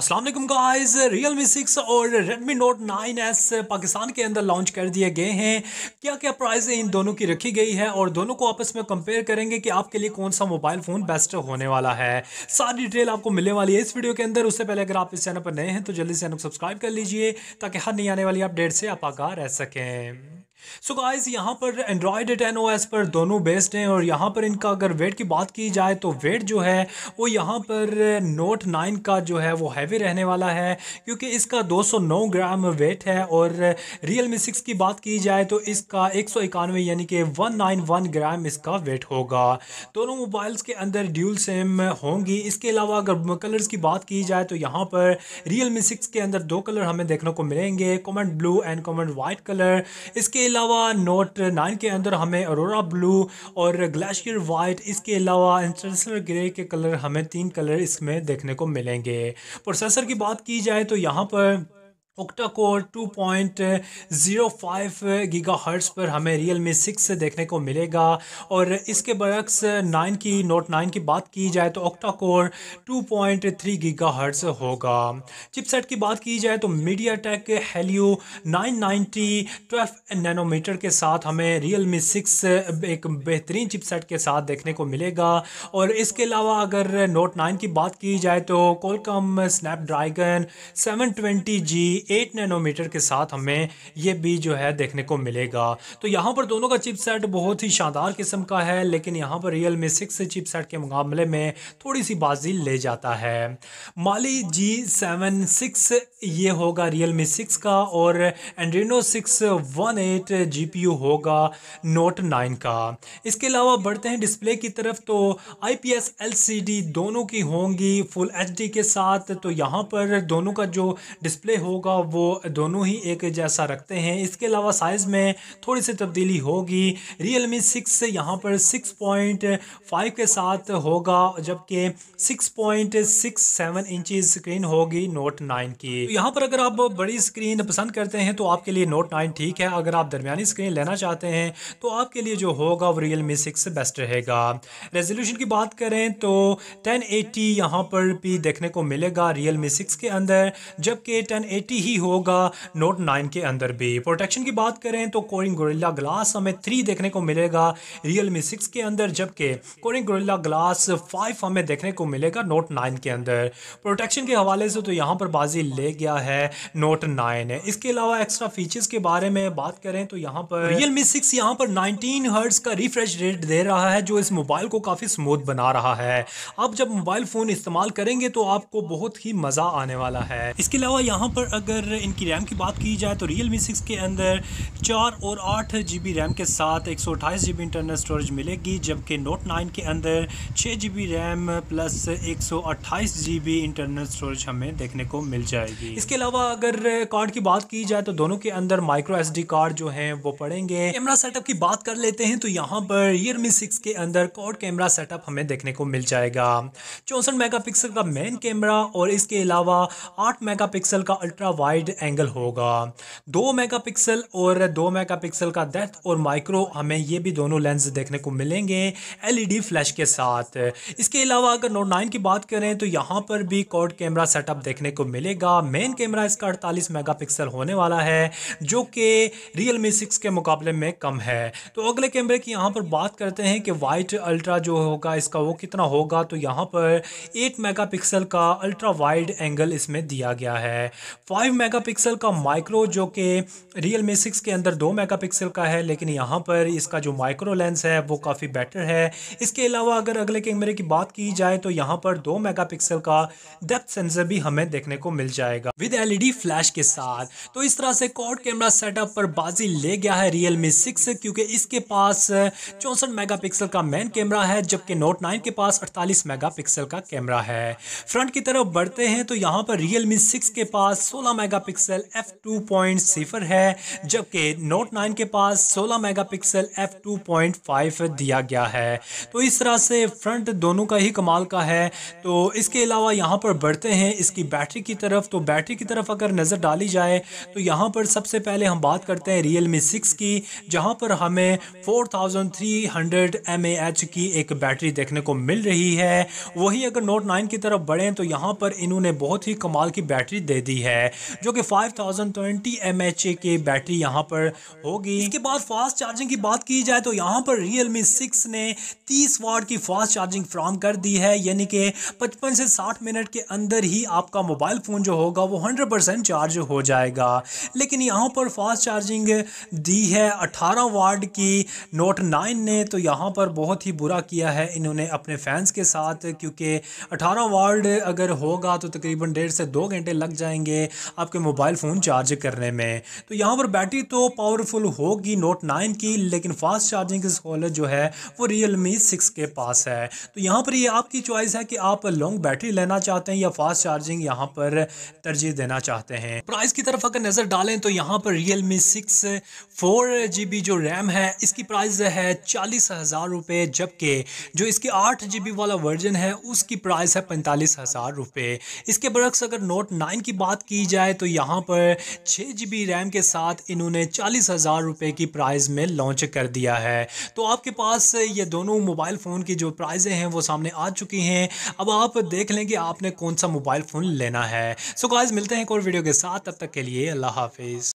Aslam guys Realme 6 और Redmi Note 9s Pakistan के अंदर लॉन्च कर दिए गए हैं क्या क्या प्राइस इन दोनों की रखी गई है और दोनों को आपस में कंपेयर करेंगे कि आपके लिए कौन सा मोबाइल फ़ोन बेस्ट होने वाला है सारी डिटेल आपको मिलने वाली है इस वीडियो के अंदर उससे पहले अगर आप इस चैनल पर नए हैं तो जल्दी से चैनल को सब्सक्राइब कर लीजिए ताकि हर नहीं आने वाली अपडेट से आप आगा रह सकें सो so गाइस यहाँ पर एंड्रॉयड टेन ओ एस पर दोनों बेस्ड हैं और यहाँ पर इनका अगर वेट की बात की जाए तो वेट जो है वो यहाँ पर नोट नाइन का जो है वो हैवी रहने वाला है क्योंकि इसका 209 ग्राम वेट है और रियल मी सिक्स की बात की जाए तो इसका एक यानी कि 191 ग्राम इसका वेट होगा दोनों मोबाइल्स के अंदर ड्यूल सेम होंगी इसके अलावा अगर कलर्स की बात की जाए तो यहाँ पर रियल मी सिक्स के अंदर दो कलर हमें देखने को मिलेंगे comet blue and comet white colour इसके अलावा नोट नाइन के अंदर हमें अरोरा ब्लू और ग्लेशियर वाइट इसके अलावा इंटरसलर ग्रे के कलर हमें तीन कलर इसमें देखने को मिलेंगे प्रोसेसर की बात की जाए तो यहाँ पर ओक्टा कोर 2.05 हर्ट्स पर हमें रियल मी सिक्स देखने को मिलेगा और इसके बरक्स नाइन की नोट नाइन की बात की जाए तो ओक्टा कोर 2.3 हर्ट्स होगा चिपसेट की बात की जाए तो MediaTek Helio nine ninety twelve nanometer के साथ हमें रियल मी सिक्स एक बेहतरीन चिपसेट के साथ देखने को मिलेगा और इसके अलावा अगर नोट नाइन की बात की जाए तो Qualcomm Snapdragon seven twenty G eight nanometer के साथ हमें ये भी जो है देखने को मिलेगा तो यहाँ पर दोनों का चिपसेट बहुत ही शानदार किस्म का है लेकिन यहाँ पर रियल मी सिक्स चिपसेट के मुकाबले में थोड़ी सी बाजी ले जाता है माली जी सेवन सिक्स ये होगा रियल मी सिक्स का और Adreno six one eight G P U होगा नोट नाइन का इसके अलावा बढ़ते हैं डिस्प्ले की तरफ तो I P S L C D दोनों की होंगी फुल एच डी के साथ तो यहाँ पर दोनों का जो डिस्प्ले होगा वो दोनों ही एक जैसा रखते हैं इसके अलावा साइज़ में थोड़ी सी तब्दीली होगी रियल मी सिक्स यहाँ पर सिक्स पॉइंट फाइव के साथ होगा जबकि six point six seven screen होगी नोट नाइन की तो यहाँ पर अगर आप बड़ी स्क्रीन पसंद करते हैं तो आपके लिए नोट नाइन ठीक है अगर आप दरमियानी स्क्रीन लेना चाहते हैं तो आपके लिए जो होगा वो रियल मी सिक्स बेस्ट रहेगा रेजोल्यूशन की बात करें तो टेन एटी यहाँ पर भी देखने को मिलेगा रियल मी सिक्स के अंदर जबकि टेन एटी यही होगा नोट नाइन के अंदर भी प्रोटेक्शन की बात करें तो कोरिंग गोरिल्ला ग्लास हमें थ्री देखने को मिलेगा रियल मी सिक्स के अंदर जबकि कोरिंग गोरिल्ला ग्लास फाइव हमें देखने को मिलेगा नोट नाइन के अंदर प्रोटेक्शन के हवाले से तो यहाँ पर बाजी ले गया है नोट नाइन इसके अलावा एक्स्ट्रा फीचर्स के बारे में बात करें तो यहाँ पर रियल मी सिक्स यहाँ पर नाइनटीन हर्ट्स का रिफ्रेश रेट दे रहा है जो इस मोबाइल को काफ़ी स्मूथ बना रहा है आप जब मोबाइल फ़ोन इस्तेमाल करेंगे तो आपको बहुत ही मज़ा आने वाला है इसके अलावा यहाँ पर अगर अगर इनकी रैम की बात की जाए तो रियल मी सिक्स के अंदर चार और आठ जी बी रैम के साथ एक सौ अट्ठाईस जी बी इंटरनल स्टोरेज मिलेगी जबकि नोट नाइन के अंदर छः जी बी रैम प्लस एक सौ अट्ठाईस जी बी इंटरनल स्टोरेज हमें देखने को मिल जाएगी इसके अलावा अगर कार्ड की बात की जाए तो दोनों के अंदर माइक्रो एस डी कार्ड जो हैं वो पड़ेंगे कैमरा सेटअप की बात कर लेते हैं तो यहाँ पर रियलमी सिक्स के अंदर कॉड कैमरा सेटअप हमें देखने को मिल जाएगा चौंसठ मेगा पिक्सल का मेन कैमरा और इसके अलावा आठ मेगा पिक्सल का अल्ट्रा वाइड एंगल होगा दो मेगापिक्सल और दो मेगापिक्सल का डेथ और माइक्रो हमें ये भी दोनों लेंस देखने को मिलेंगे एलईडी फ्लैश e के साथ इसके अलावा अगर नोट नाइन की बात करें तो यहाँ पर भी कॉड कैमरा सेटअप देखने को मिलेगा मेन कैमरा इसका अड़तालीस मेगा होने वाला है जो कि रियल मी सिक्स के मुकाबले में कम है तो अगले कैमरे की यहाँ पर बात करते हैं कि वाइट अल्ट्रा जो होगा इसका वो कितना होगा तो यहाँ पर एट मेगा का अल्ट्रा वाइड एंगल इसमें दिया गया है फाइव फाइव मेगापिक्सल का माइक्रो जो कि रियल मी सिक्स के अंदर दो मेगापिक्सल का है लेकिन यहाँ पर इसका जो माइक्रो लेंस है वो काफ़ी बेटर है इसके अलावा अगर अगले कैमरे की बात की जाए तो यहाँ पर दो मेगापिक्सल का डेप्थ सेंसर भी हमें देखने को मिल जाएगा विद एल फ्लैश के साथ तो इस तरह से कॉड कैमरा सेटअप पर बाजी ले गया है रियल मी सिक्स क्योंकि इसके पास चौंसठ मेगा का मेन कैमरा है जबकि नोट नाइन के पास अड़तालीस मेगा का कैमरा है फ्रंट की तरफ बढ़ते हैं तो यहाँ पर रियल मी सिक्स के पास सोलह मेगापिक्सल एफ टू पॉइंट सिफर है जबकि नोट नाइन के पास सोलह megapixel f two point five दिया गया है तो इस तरह से फ्रंट दोनों का ही कमाल का है तो इसके अलावा यहाँ पर बढ़ते हैं इसकी बैटरी की तरफ तो बैटरी की तरफ अगर नज़र डाली जाए तो यहाँ पर सबसे पहले हम बात करते हैं रियल मी सिक्स की जहाँ पर हमें four thousand three hundred M H की एक बैटरी देखने को मिल रही है वही अगर नोट नाइन की तरफ बढ़ें तो यहाँ पर इन्होंने बहुत ही कमाल की बैटरी दे दी है जो कि 5020 ए की बैटरी यहाँ पर होगी इसके बाद फास्ट चार्जिंग की बात की जाए तो यहाँ पर रियल मी सिक्स ने 30 वाट की फास्ट चार्जिंग फ्राम कर दी है यानी कि 55 से 60 मिनट के अंदर ही आपका मोबाइल फ़ोन जो होगा वो 100 परसेंट चार्ज हो जाएगा लेकिन यहाँ पर फास्ट चार्जिंग दी है 18 वाट की नोट 9 ने तो यहाँ पर बहुत ही बुरा किया है इन्होंने अपने फैंस के साथ क्योंकि अठारह वार्ड अगर होगा तो तकरीबन डेढ़ से दो घंटे लग जाएंगे आपके मोबाइल फ़ोन चार्ज करने में तो यहाँ पर बैटरी तो पावरफुल होगी नोट नाइन की लेकिन फास्ट चार्जिंग की सहूलत जो है वो रियल मी सिक्स के पास है तो यहाँ पर ये यह आपकी चॉइस है कि आप लॉन्ग बैटरी लेना चाहते हैं या फास्ट चार्जिंग यहाँ पर तरजीह देना चाहते हैं प्राइस की तरफ अगर नज़र डालें तो यहाँ पर Realme six four G B जो रैम है इसकी प्राइस है चालीस हज़ार रुपये जबकि जो इसके आठ जी बी वाला वर्जन है उसकी प्राइस है पैंतालीस हज़ार रुपये इसके बरक्स अगर नोट नाइन की बात की जाए जाए तो यहाँ पर छः जी बी रैम के साथ इन्होंने चालीस हज़ार रुपये की प्राइस में लॉन्च कर दिया है तो आपके पास ये दोनों मोबाइल फ़ोन की जो प्राइजें हैं वो सामने आ चुकी हैं अब आप देख लें कि आपने कौन सा मोबाइल फ़ोन लेना है सो गाइज मिलते हैं एक और वीडियो के साथ तब तक के लिए अल्लाह हाफिज़